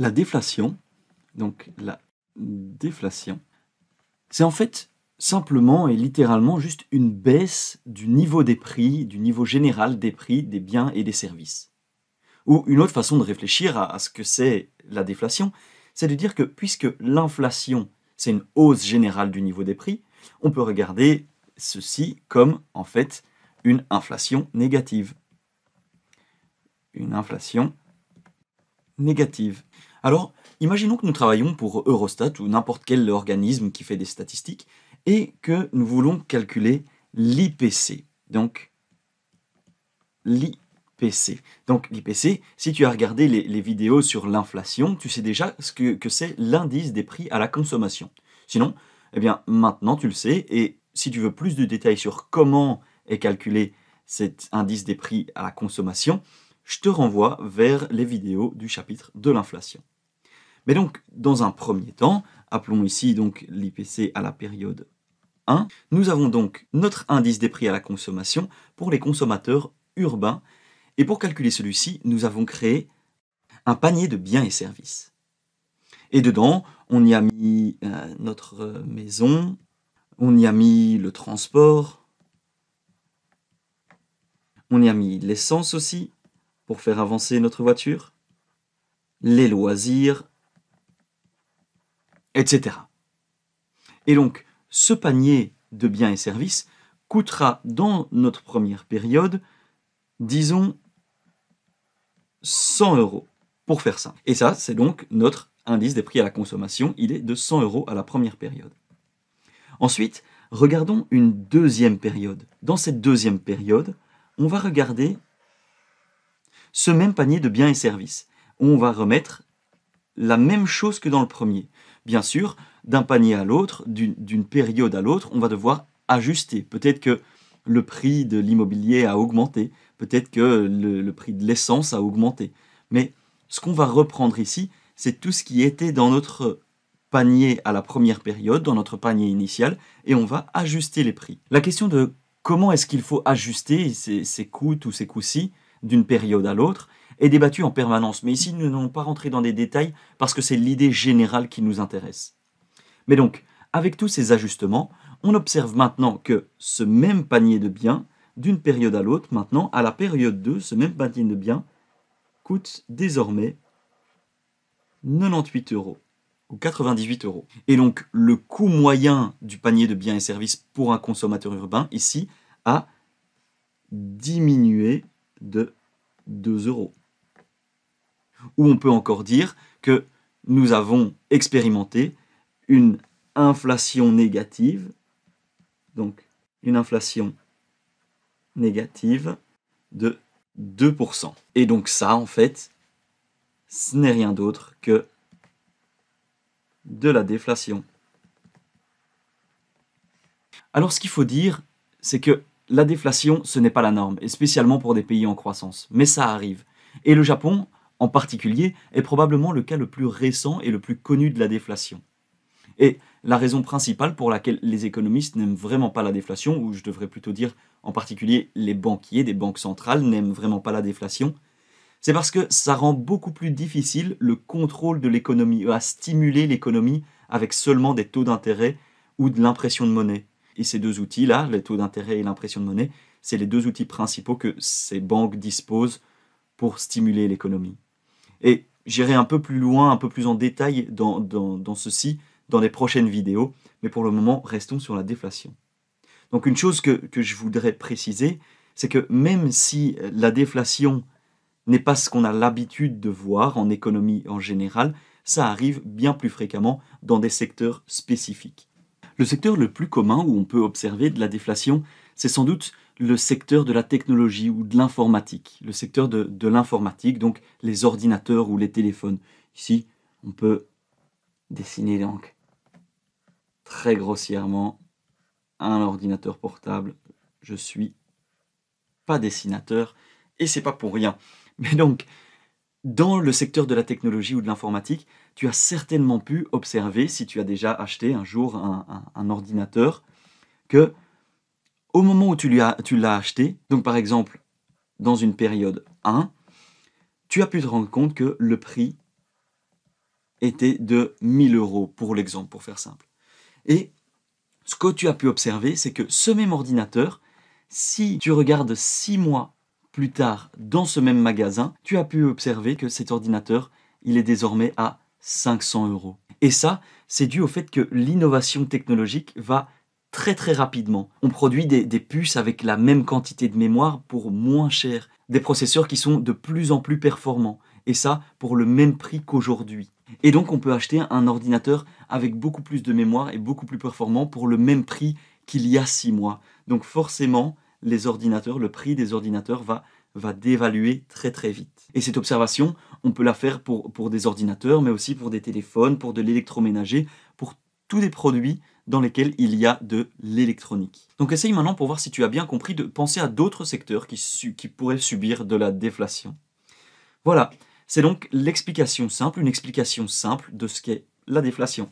La déflation, donc la déflation, c'est en fait simplement et littéralement juste une baisse du niveau des prix, du niveau général des prix des biens et des services. Ou une autre façon de réfléchir à, ce que c'est la déflation, c'est de dire que puisque l'inflation, c'est une hausse générale du niveau des prix, on peut regarder ceci comme en fait une inflation négative. Une inflation négative. Alors, imaginons que nous travaillons pour Eurostat ou n'importe quel organisme qui fait des statistiques et que nous voulons calculer l'IPC. Donc, l'IPC. Donc, l'IPC, si tu as regardé les, vidéos sur l'inflation, tu sais déjà ce que, que c'est l'indice des prix à la consommation. Sinon, eh bien, maintenant tu le sais. Et si tu veux plus de détails sur comment est calculé cet indice des prix à la consommation, je te renvoie vers les vidéos du chapitre de l'inflation. Mais donc, dans un premier temps, appelons ici donc l'IPC à la période 1, nous avons donc notre indice des prix à la consommation pour les consommateurs urbains. Et pour calculer celui-ci, nous avons créé un panier de biens et services. Et dedans, on y a mis euh, notre maison, on y a mis le transport, on y a mis l'essence aussi, pour faire avancer notre voiture, les loisirs, etc. Et donc, ce panier de biens et services coûtera dans notre première période, disons, 100 euros, pour faire ça. Et ça, c'est donc notre indice des prix à la consommation, il est de 100 euros à la première période. Ensuite, regardons une deuxième période. Dans cette deuxième période, on va regarder ce même panier de biens et services. On va remettre la même chose que dans le premier. Bien sûr, d'un panier à l'autre, d'une période à l'autre, on va devoir ajuster. Peut-être que le prix de l'immobilier a augmenté, peut-être que le, prix de l'essence a augmenté. Mais ce qu'on va reprendre ici, c'est tout ce qui était dans notre panier à la première période, dans notre panier initial, et on va ajuster les prix. La question de comment est-ce qu'il faut ajuster ces, ces coûts ou ces coûts-ci, d'une période à l'autre, est débattu en permanence. Mais ici, nous n'allons pas rentrer dans des détails parce que c'est l'idée générale qui nous intéresse. Mais donc, avec tous ces ajustements, on observe maintenant que ce même panier de biens, d'une période à l'autre, maintenant, à la période 2, ce même panier de biens coûte désormais 98 euros ou 98 euros. Et donc, le coût moyen du panier de biens et services pour un consommateur urbain, ici, a diminué de 2 euros. Ou on peut encore dire que nous avons expérimenté une inflation négative, donc une inflation négative de 2%. Et donc ça, en fait, ce n'est rien d'autre que de la déflation. Alors ce qu'il faut dire, c'est que la déflation, ce n'est pas la norme, et spécialement pour des pays en croissance. Mais ça arrive. Et le Japon, en particulier, est probablement le cas le plus récent et le plus connu de la déflation. Et la raison principale pour laquelle les économistes n'aiment vraiment pas la déflation, ou je devrais plutôt dire en particulier les banquiers des banques centrales n'aiment vraiment pas la déflation, c'est parce que ça rend beaucoup plus difficile le contrôle de l'économie, euh, à stimuler l'économie avec seulement des taux d'intérêt ou de l'impression de monnaie. Et ces deux outils-là, les taux d'intérêt et l'impression de monnaie, c'est les deux outils principaux que ces banques disposent pour stimuler l'économie. Et j'irai un peu plus loin, un peu plus en détail dans, ceci dans les prochaines vidéos, mais pour le moment, restons sur la déflation. Donc une chose que je voudrais préciser, c'est que même si la déflation n'est pas ce qu'on a l'habitude de voir en économie en général, ça arrive bien plus fréquemment dans des secteurs spécifiques. Le secteur le plus commun où on peut observer de la déflation, c'est sans doute le secteur de la technologie ou de l'informatique. Le secteur de, l'informatique, donc les ordinateurs ou les téléphones. Ici, on peut dessiner donc très grossièrement un ordinateur portable. Je suis pas dessinateur et c'est pas pour rien. Mais donc, dans le secteur de la technologie ou de l'informatique, tu as certainement pu observer, si tu as déjà acheté un jour un, ordinateur, que au moment où tu l'as acheté, donc par exemple dans une période 1, tu as pu te rendre compte que le prix était de 1000 euros pour l'exemple, pour faire simple. Et ce que tu as pu observer, c'est que ce même ordinateur, si tu regardes 6 mois plus tard dans ce même magasin, tu as pu observer que cet ordinateur, il est désormais à 500 euros. Et ça, c'est dû au fait que l'innovation technologique va très très rapidement. On produit des, puces avec la même quantité de mémoire pour moins cher, des processeurs qui sont de plus en plus performants, et ça pour le même prix qu'aujourd'hui. Et donc on peut acheter un ordinateur avec beaucoup plus de mémoire et beaucoup plus performant pour le même prix qu'il y a six mois. Donc forcément, les ordinateurs, le prix des ordinateurs va, va dévaluer très très vite. Et cette observation, on peut la faire pour, pour des ordinateurs, mais aussi pour des téléphones, pour de l'électroménager, pour tous les produits dans lesquels il y a de l'électronique. Donc essaye maintenant pour voir si tu as bien compris de penser à d'autres secteurs qui, qui pourraient subir de la déflation. Voilà, c'est donc l'explication simple, une explication simple de ce qu'est la déflation.